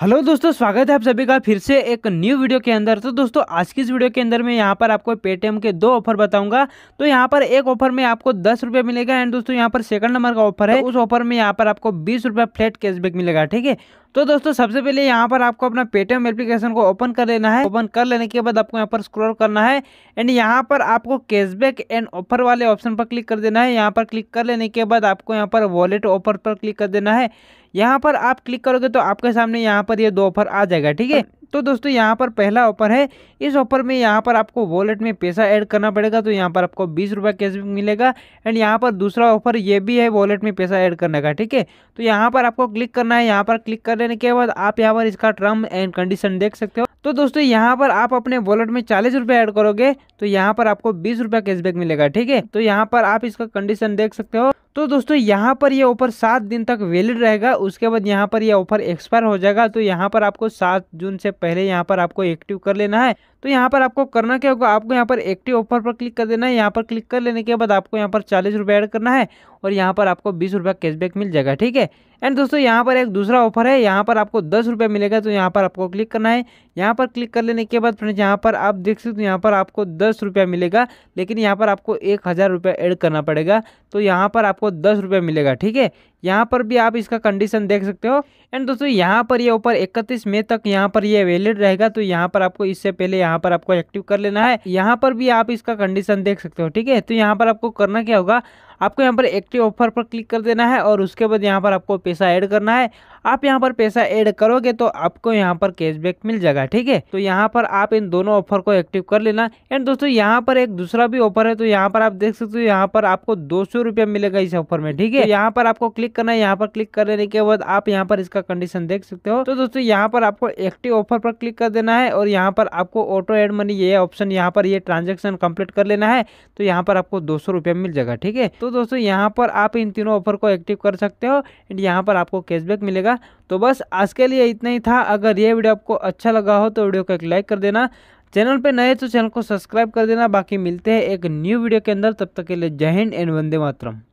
hello दोस्तों स्वागत है आप सभी का फिर से एक न्यू वीडियो के अंदर तो दोस्तों आज की इस वीडियो के अंदर मैं यहाँ पर आपको पेटीएम के दो ऑफर बताऊंगा तो यहाँ पर एक ऑफर में आपको दस रुपये मिलेगा एंड दोस्तों यहाँ पर सेकंड नंबर का ऑफर है उस ऑफर में यहाँ पर आपको बीस रुपये फ्लैट कैशबैक मिलेगा ठीक है तो दोस्तों सबसे पहले यहाँ पर आपको अपना पेटीएम एप्लीकेशन को ओपन कर लेना है ओपन कर लेने के बाद आपको यहाँ पर स्क्रॉल करना है एंड यहाँ पर आपको कैशबैक एंड ऑफर वाले ऑप्शन पर क्लिक कर देना है यहाँ पर क्लिक कर लेने के बाद आपको यहाँ पर वॉलेट ऑफर पर क्लिक कर देना है यहाँ पर आप क्लिक करोगे तो आपके सामने यहाँ पर ये यह दो ऑफर आ जाएगा ठीक है तो दोस्तों यहाँ पर पहला ऑफर है इस ऑफर में यहाँ पर आपको वॉलेट में पैसा ऐड करना पड़ेगा तो यहाँ पर आपको बीस रुपये कैशबैक मिलेगा एंड यहाँ पर दूसरा ऑफर ये भी है वॉलेट में पैसा ऐड करने का ठीक है तो यहाँ पर आपको क्लिक करना है यहाँ पर क्लिक करने के बाद आप यहाँ पर इसका टर्म एंड कंडीशन देख सकते हो तो दोस्तों यहाँ पर आप अपने वॉलेट में चालीस रुपये ऐड करोगे तो यहाँ पर आपको बीस रुपया कैशबैक मिलेगा ठीक है तो यहाँ पर आप इसका कंडीशन देख सकते हो तो दोस्तों यहाँ पर ये ऑफर सात दिन तक वैलिड रहेगा उसके बाद यहाँ पर ये ऑफर एक्सपायर हो जाएगा तो यहाँ पर आपको सात जून से पहले यहाँ पर आपको एक्टिव कर लेना है तो यहाँ पर आपको करना क्या होगा आपको यहाँ पर एक्टिव ऑफर पर क्लिक कर देना है यहाँ पर क्लिक कर लेने के बाद आपको यहाँ पर चालीस रुपये ऐड करना है और यहाँ पर आपको बीस रुपये कैशबैक मिल जाएगा ठीक है एंड दोस्तों यहाँ पर एक दूसरा ऑफर है यहाँ पर आपको दस रुपये मिलेगा तो यहाँ पर आपको क्लिक करना है यहाँ पर क्लिक कर लेने के बाद फ्रेंड्स यहाँ पर आप देख सकते हो यहाँ पर आपको दस रुपया मिलेगा लेकिन यहाँ पर आपको एक हज़ार रुपया एड करना पड़ेगा तो यहाँ पर आपको दस रुपया मिलेगा ठीक है यहाँ पर भी आप इसका कंडीशन देख सकते हो एंड दोस्तों यहाँ पर ये ऊपर इकतीस मई तक यहाँ पर ये वैलिड रहेगा तो यहाँ पर आपको इससे पहले यहाँ पर आपको एक्टिव कर लेना है यहाँ पर भी आप इसका कंडीशन देख सकते हो ठीक है तो यहाँ पर आपको करना क्या होगा आपको यहाँ पर एक्टिव ऑफर पर क्लिक कर देना है और उसके बाद यहाँ पर आपको पैसा ऐड करना है आप यहाँ पर पैसा ऐड करोगे तो आपको यहाँ पर कैशबैक मिल जाएगा ठीक है तो यहाँ पर आप इन दोनों ऑफर को एक्टिव कर लेना एंड दोस्तों यहाँ पर एक दूसरा भी ऑफर है तो यहाँ पर आप देख सकते हो यहाँ पर आपको दो सौ रुपया मिलेगा इस ऑफर में ठीक है तो यहाँ पर आपको क्लिक करना है यहाँ पर क्लिक कर लेने के बाद आप यहाँ पर इसका कंडीशन देख सकते हो तो दोस्तों यहाँ पर आपको एक्टिव ऑफर पर क्लिक कर देना है और यहाँ पर आपको ऑटो एड मनी ये ऑप्शन यहाँ पर ये ट्रांजेक्शन कंप्लीट कर लेना है तो यहाँ पर आपको दो सौ रुपया मिल जाएगा ठीक है तो दोस्तों यहाँ पर आप इन तीनों ऑफर को एक्टिव कर सकते हो एंड यहाँ पर आपको कैशबैक मिलेगा जाएगा तो बस आज के लिए इतना ही था अगर ये वीडियो आपको अच्छा लगा हो तो वीडियो को एक लाइक कर देना चैनल पे नए तो चैनल को सब्सक्राइब कर देना बाकी मिलते हैं एक न्यू वीडियो के अंदर तब तक के लिए जय हिंद एंड वंदे मातरम